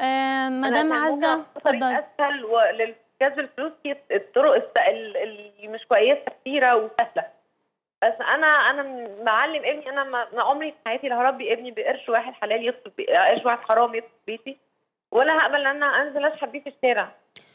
آه، مدام عزه اتفضلي اسهل وللجذب الفلوس الطرق اللي مش كويسه كثيره وسهله بس انا انا معلم ابني انا ما عمري في حياتي لا هربي ابني بقرش واحد حلال يطلب قرش واحد حرام يطلب بيتي ولا هقبل ان انا انزل اشحب بيه في الشارع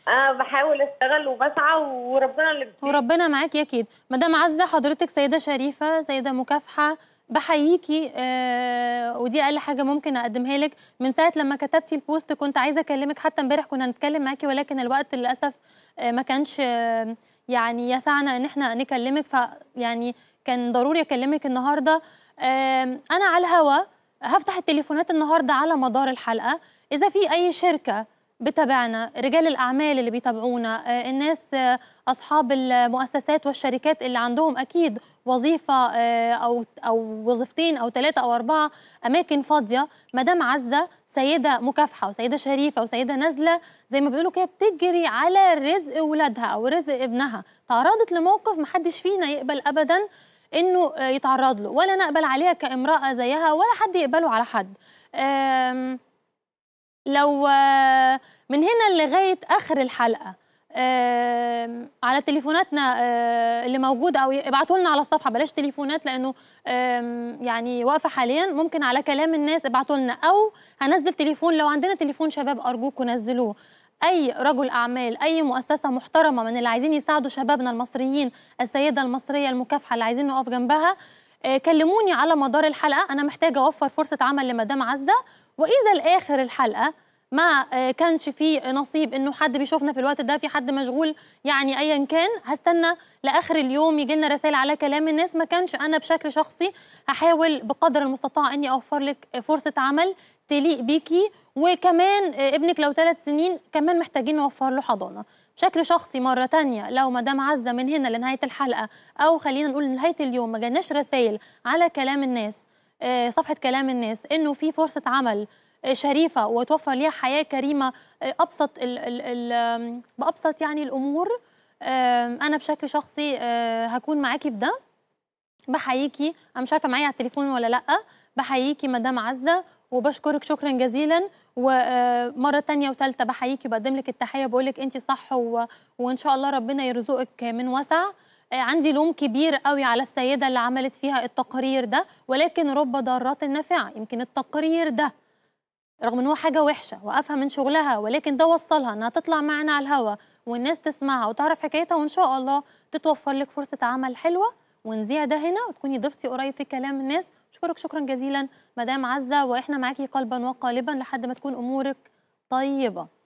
انا بحاول اشتغل وبسعى وربنا اللي وربنا معاكي اكيد مدام عزه حضرتك سيده شريفه سيده مكافحه بحييكي آه ودي اقل حاجه ممكن اقدمها لك من ساعه لما كتبتي البوست كنت عايزه اكلمك حتى امبارح كنا هنتكلم معاكي ولكن الوقت للاسف آه ما كانش آه يعني يسعنا ان احنا نكلمك فيعني كان ضروري اكلمك النهارده آه انا على الهوا هفتح التليفونات النهارده على مدار الحلقه اذا في اي شركه بتابعنا رجال الأعمال اللي بيتابعونا آه، الناس آه، أصحاب المؤسسات والشركات اللي عندهم أكيد وظيفة آه، أو أو وظيفتين أو ثلاثة أو أربعة أماكن فاضية مدام عزة سيدة مكافحة وسيدة شريفة وسيدة نازلة زي ما بيقولوا كده بتجري على رزق ولادها أو رزق ابنها تعرضت لموقف محدش فينا يقبل أبدا إنه يتعرض له ولا نقبل عليها كامرأة زيها ولا حد يقبله على حد لو آه، من هنا لغايه اخر الحلقه آه، على تليفوناتنا آه، اللي موجوده او ابعتوا لنا على الصفحه بلاش تليفونات لانه يعني واقفه حاليا ممكن على كلام الناس ابعتوا لنا او هنزل تليفون لو عندنا تليفون شباب ارجوكم نزلوه اي رجل اعمال اي مؤسسه محترمه من اللي عايزين يساعدوا شبابنا المصريين السيده المصريه المكافحه اللي عايزين نقف جنبها كلموني على مدار الحلقه انا محتاجه اوفر فرصه عمل لمدام عزه واذا لاخر الحلقه ما آه، كانش في نصيب انه حد بيشوفنا في الوقت ده في حد مشغول يعني ايا كان هستنى لاخر اليوم يجي لنا رسائل على كلام الناس ما كانش انا بشكل شخصي هحاول بقدر المستطاع اني اوفر لك فرصه عمل تليق بيكي وكمان آه، ابنك لو ثلاث سنين كمان محتاجين نوفر له حضانه بشكل شخصي مرة تانية لو مدام عزة من هنا لنهاية الحلقة أو خلينا نقول نهاية اليوم ما جالناش رسائل على كلام الناس آه، صفحه كلام الناس انه في فرصه عمل آه، شريفه وتوفر ليها حياه كريمه آه، ابسط ال ال الـ بابسط يعني الامور انا بشكل شخصي هكون معاكي في ده بحييكي انا مش عارفه معايا على التليفون ولا لا بحييكي مدام عزه وبشكرك شكرا جزيلا ومره تانية وتالتة بحييكي وبقدم لك التحيه بقول لك انت صح و... وان شاء الله ربنا يرزقك من وسع عندي لوم كبير قوي على السيده اللي عملت فيها التقرير ده ولكن رب ضاره نافعه يمكن التقرير ده رغم ان هو حاجه وحشه وافهم من شغلها ولكن ده وصلها انها تطلع معنا على الهوا والناس تسمعها وتعرف حكايتها وان شاء الله تتوفر لك فرصه عمل حلوه ونذيع ده هنا وتكوني ضيفتي قريب في كلام الناس اشكرك شكرا جزيلا مدام عزه واحنا معاكي قلبا وقالبا لحد ما تكون امورك طيبه